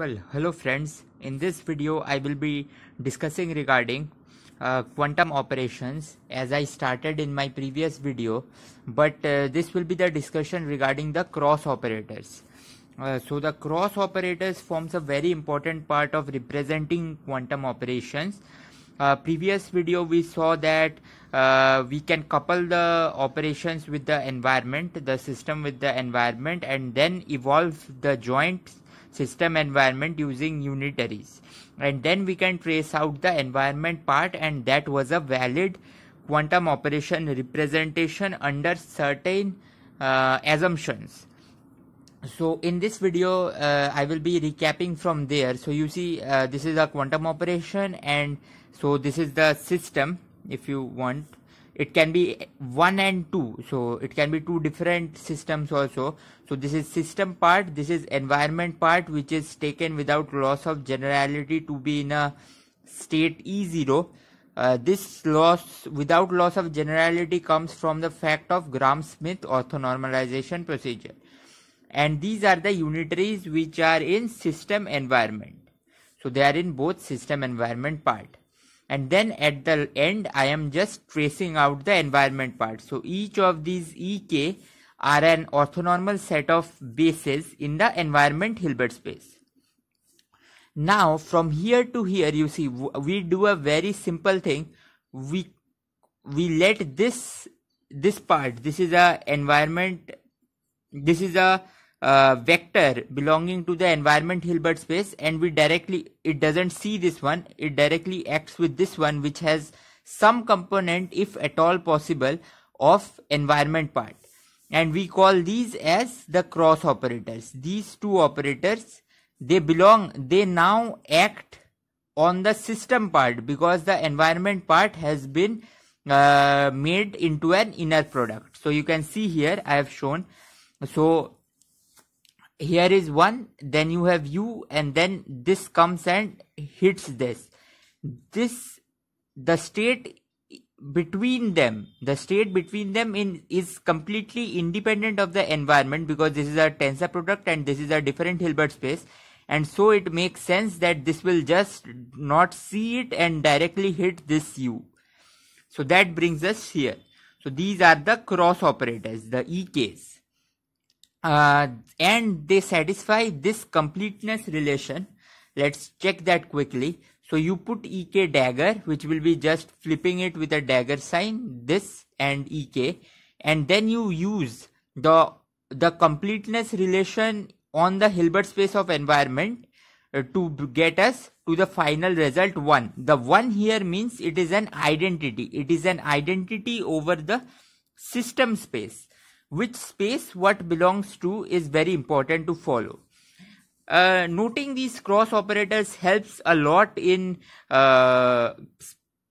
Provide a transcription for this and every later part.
well hello friends in this video i will be discussing regarding uh, quantum operations as i started in my previous video but uh, this will be the discussion regarding the cross operators uh, so the cross operators forms a very important part of representing quantum operations uh, previous video we saw that uh, we can couple the operations with the environment the system with the environment and then evolve the joints system environment using unitaries and then we can trace out the environment part and that was a valid quantum operation representation under certain uh, assumptions so in this video uh, i will be recapping from there so you see uh, this is a quantum operation and so this is the system if you want it can be 1 and 2 so it can be two different systems also so this is system part this is environment part which is taken without loss of generality to be in a state e0 uh, this loss without loss of generality comes from the fact of Gram-Smith orthonormalization procedure and these are the unitaries which are in system environment so they are in both system environment part and then at the end I am just tracing out the environment part. So each of these ek are an orthonormal set of bases in the environment Hilbert space. Now from here to here you see we do a very simple thing. We we let this this part this is a environment this is a uh, vector belonging to the environment Hilbert space and we directly it doesn't see this one it directly acts with this one which has some component if at all possible of environment part and we call these as the cross operators these two operators they belong they now act on the system part because the environment part has been uh, made into an inner product so you can see here i have shown so here is 1 then you have u and then this comes and hits this this the state between them the state between them in is completely independent of the environment because this is a tensor product and this is a different hilbert space and so it makes sense that this will just not see it and directly hit this u so that brings us here so these are the cross operators the e case uh, and they satisfy this completeness relation. Let's check that quickly. So you put EK dagger, which will be just flipping it with a dagger sign, this and EK, and then you use the the completeness relation on the Hilbert space of environment uh, to get us to the final result 1. The 1 here means it is an identity. It is an identity over the system space which space what belongs to is very important to follow. Uh, noting these cross operators helps a lot in uh,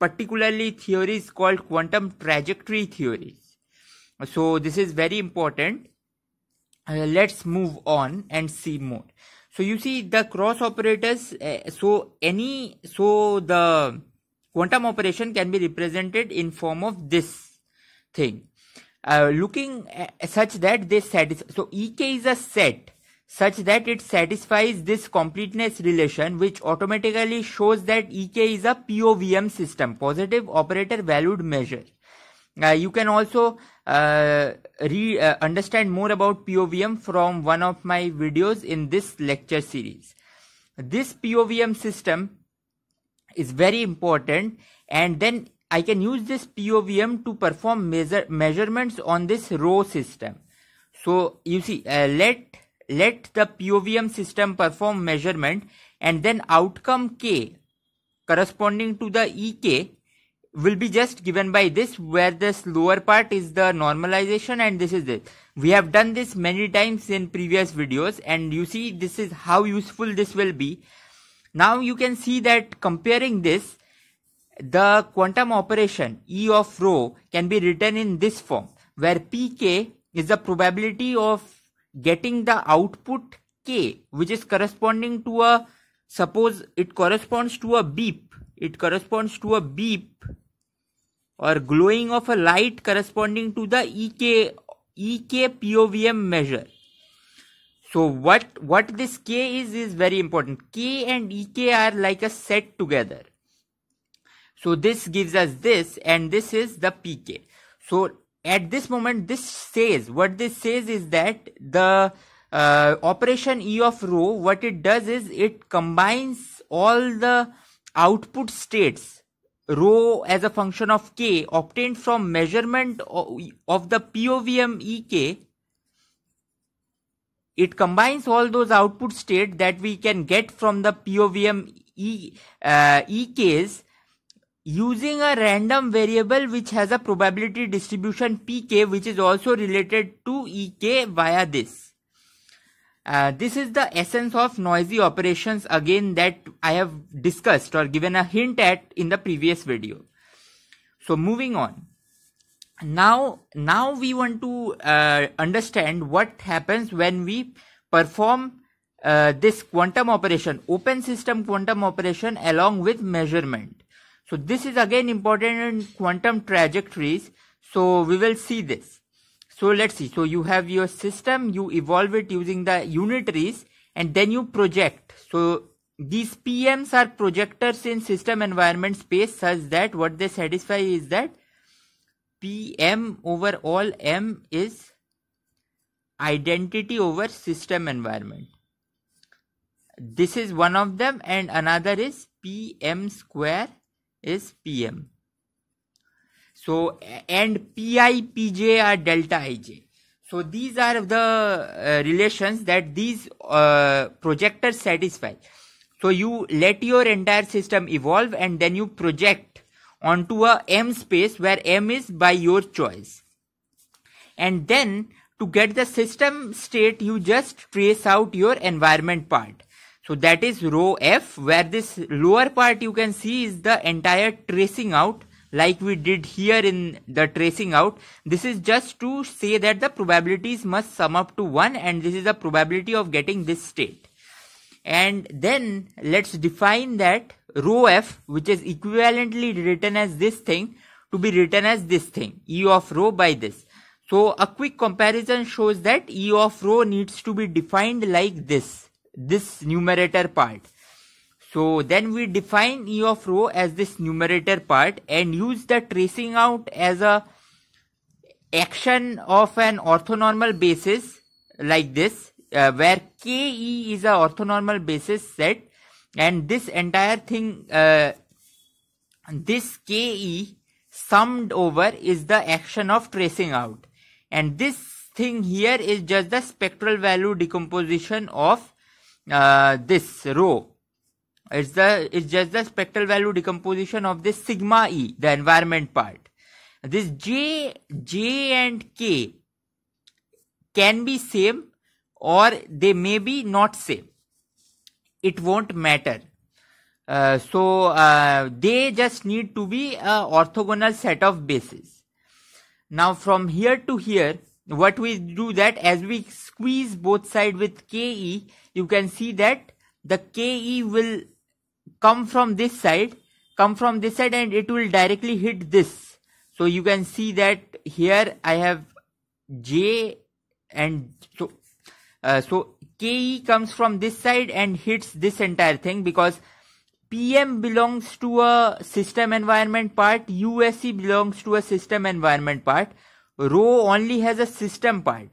particularly theories called quantum trajectory theories. So this is very important. Uh, let's move on and see more. So you see the cross operators. Uh, so any so the quantum operation can be represented in form of this thing. Uh, looking at, uh, such that they satisfy. So EK is a set such that it satisfies this completeness relation which automatically shows that EK is a POVM system, positive operator valued measure. Uh, you can also uh, re, uh, understand more about POVM from one of my videos in this lecture series. This POVM system is very important and then I can use this POVM to perform measure measurements on this row system. So you see, uh, let let the POVM system perform measurement and then outcome K corresponding to the EK will be just given by this where this lower part is the normalization and this is this. We have done this many times in previous videos and you see this is how useful this will be. Now you can see that comparing this the quantum operation E of rho can be written in this form where pk is the probability of getting the output k which is corresponding to a suppose it corresponds to a beep it corresponds to a beep or glowing of a light corresponding to the ek ek povm measure so what what this k is is very important k and ek are like a set together so this gives us this and this is the pk. So at this moment this says what this says is that the uh, operation E of rho, what it does is it combines all the output states rho as a function of k obtained from measurement of, the POVM EK it combines all those output states that we can get from the POVM e, uh, EKs Using a random variable which has a probability distribution pk which is also related to ek via this. Uh, this is the essence of noisy operations again that I have discussed or given a hint at in the previous video. So moving on. Now, now we want to uh, understand what happens when we perform uh, this quantum operation, open system quantum operation along with measurement. So this is again important in quantum trajectories. So we will see this. So let's see. So you have your system, you evolve it using the unitaries and then you project. So these PMs are projectors in system environment space such that what they satisfy is that PM over all M is identity over system environment. This is one of them and another is PM square is PM. So, and PI, PJ are delta IJ. So, these are the uh, relations that these uh, projectors satisfy. So, you let your entire system evolve and then you project onto a M space where M is by your choice. And then to get the system state, you just trace out your environment part. So that is row F where this lower part you can see is the entire tracing out like we did here in the tracing out. This is just to say that the probabilities must sum up to 1 and this is the probability of getting this state. And then let's define that row F which is equivalently written as this thing to be written as this thing E of row by this. So a quick comparison shows that E of row needs to be defined like this this numerator part. So then we define E of rho as this numerator part and use the tracing out as a action of an orthonormal basis like this uh, where KE is a orthonormal basis set and this entire thing uh, this KE summed over is the action of tracing out and this thing here is just the spectral value decomposition of uh, this rho. It's the it's just the spectral value decomposition of this sigma e, the environment part. This j j and k can be same or they may be not same. It won't matter. Uh, so uh, they just need to be a orthogonal set of bases. Now from here to here, what we do that as we squeeze both side with KE, you can see that the KE will come from this side, come from this side and it will directly hit this. So you can see that here I have J and so, uh, so KE comes from this side and hits this entire thing because PM belongs to a system environment part, USC belongs to a system environment part row only has a system part.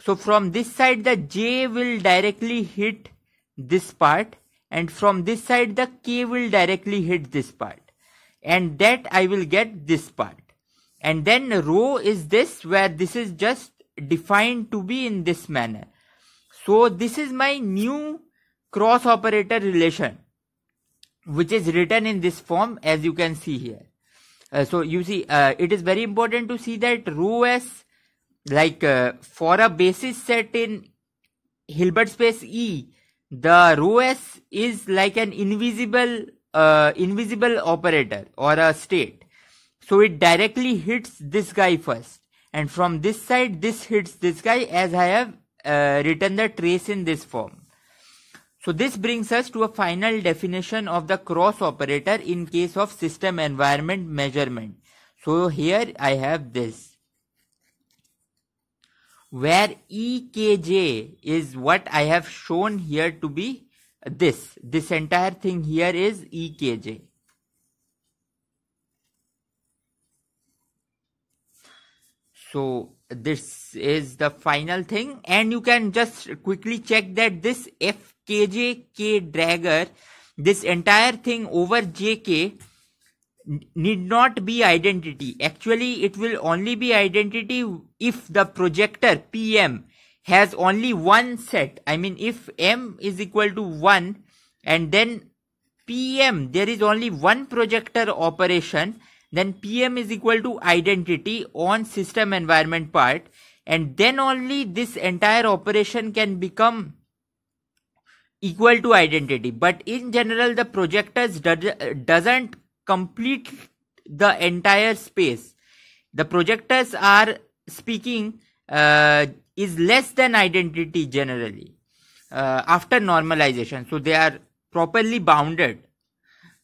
So from this side the J will directly hit this part and from this side the K will directly hit this part and that I will get this part. And then row is this where this is just defined to be in this manner. So this is my new cross operator relation which is written in this form as you can see here. Uh, so you see uh, it is very important to see that rho s like uh, for a basis set in Hilbert space E the rho s is like an invisible uh, invisible operator or a state so it directly hits this guy first and from this side this hits this guy as i have uh, written the trace in this form so this brings us to a final definition of the cross operator in case of system environment measurement. So here I have this where EKJ is what I have shown here to be this. This entire thing here is EKJ. So this is the final thing and you can just quickly check that this F KJK dragger, this entire thing over JK need not be identity. Actually, it will only be identity if the projector PM has only one set. I mean, if M is equal to 1 and then PM, there is only one projector operation, then PM is equal to identity on system environment part and then only this entire operation can become equal to identity but in general the projectors do doesn't complete the entire space the projectors are speaking uh, is less than identity generally uh, after normalization so they are properly bounded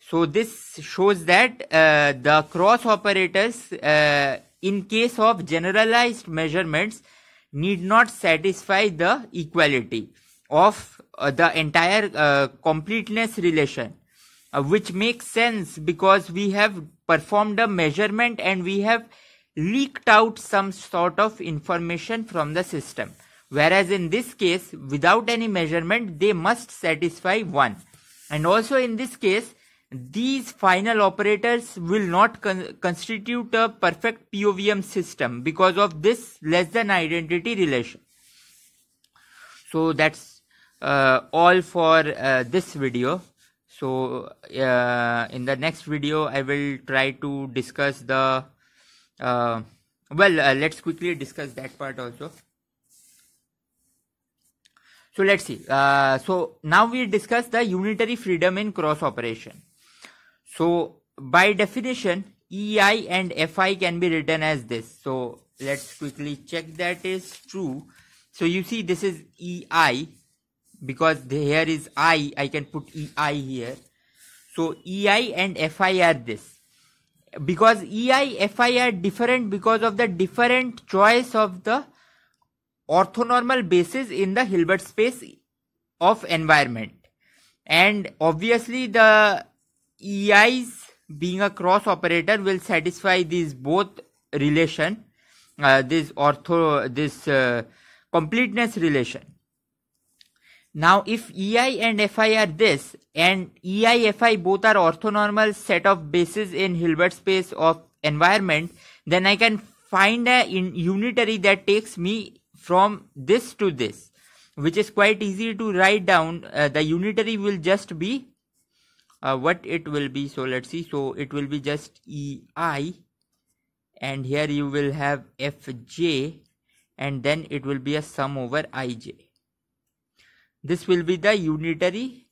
so this shows that uh, the cross operators uh, in case of generalized measurements need not satisfy the equality of uh, the entire uh, completeness relation uh, which makes sense because we have performed a measurement and we have leaked out some sort of information from the system. Whereas in this case, without any measurement, they must satisfy one. And also in this case, these final operators will not con constitute a perfect POVM system because of this less than identity relation. So that's uh, all for uh, this video so uh, in the next video i will try to discuss the uh, well uh, let's quickly discuss that part also so let's see uh, so now we discuss the unitary freedom in cross operation so by definition ei and fi can be written as this so let's quickly check that is true so you see this is ei because here is I, I can put EI here. So EI and FI are this. Because EI, FI are different because of the different choice of the orthonormal basis in the Hilbert space of environment. And obviously the EI's being a cross operator will satisfy these both relation, uh, this ortho, this uh, completeness relation. Now if EI and FI are this and EI FI both are orthonormal set of bases in Hilbert space of environment then I can find a unitary that takes me from this to this which is quite easy to write down uh, the unitary will just be uh, what it will be so let's see so it will be just EI and here you will have FJ and then it will be a sum over IJ this will be the unitary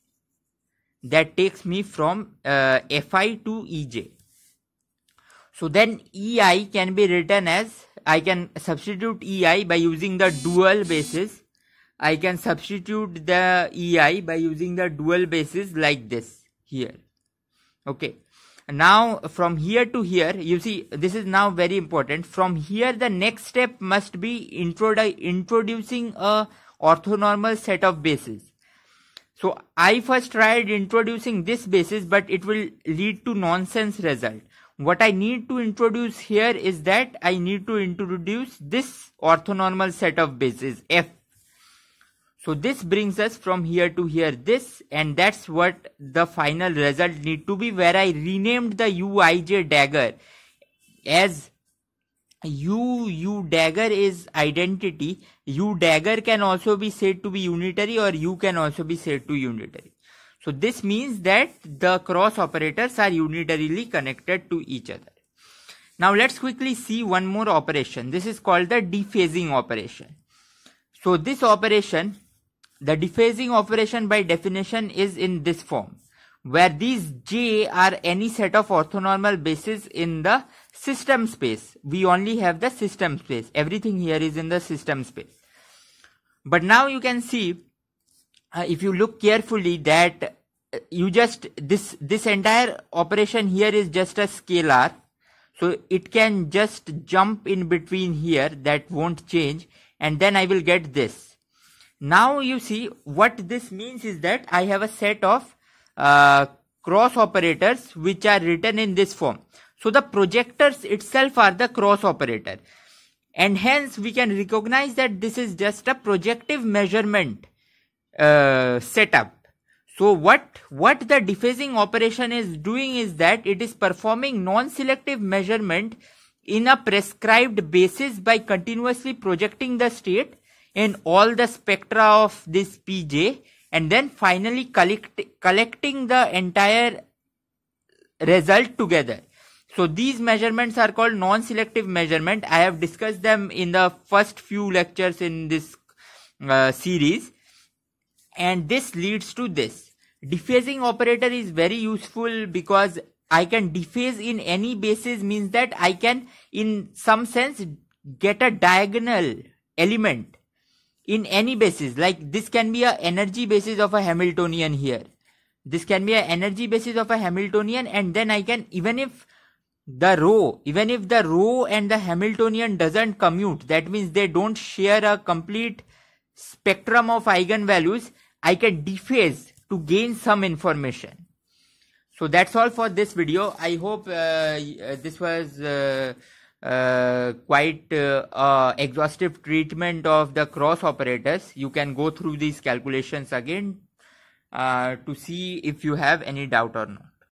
that takes me from uh, fi to ej so then ei can be written as i can substitute ei by using the dual basis i can substitute the ei by using the dual basis like this here okay now from here to here you see this is now very important from here the next step must be introdu introducing a orthonormal set of bases. So I first tried introducing this basis, but it will lead to nonsense result. What I need to introduce here is that I need to introduce this orthonormal set of bases F. So this brings us from here to here this and that's what the final result need to be where I renamed the uij dagger as u u dagger is identity u dagger can also be said to be unitary or u can also be said to unitary so this means that the cross operators are unitarily connected to each other now let's quickly see one more operation this is called the dephasing operation so this operation the dephasing operation by definition is in this form where these j are any set of orthonormal bases in the system space. We only have the system space. Everything here is in the system space. But now you can see, uh, if you look carefully that uh, you just, this, this entire operation here is just a scalar. So it can just jump in between here that won't change and then I will get this. Now you see what this means is that I have a set of uh, cross operators which are written in this form. So the projectors itself are the cross operator. And hence we can recognize that this is just a projective measurement uh, setup. So what, what the defacing operation is doing is that it is performing non-selective measurement in a prescribed basis by continuously projecting the state in all the spectra of this pj and then finally collect, collecting the entire result together. So these measurements are called non-selective measurement. I have discussed them in the first few lectures in this uh, series. And this leads to this. Defacing operator is very useful because I can deface in any basis means that I can in some sense get a diagonal element in any basis. Like this can be a energy basis of a Hamiltonian here. This can be an energy basis of a Hamiltonian and then I can even if the row even if the row and the hamiltonian doesn't commute that means they don't share a complete spectrum of eigenvalues i can dephase to gain some information so that's all for this video i hope uh, uh this was uh, uh, quite uh, exhaustive treatment of the cross operators you can go through these calculations again uh, to see if you have any doubt or not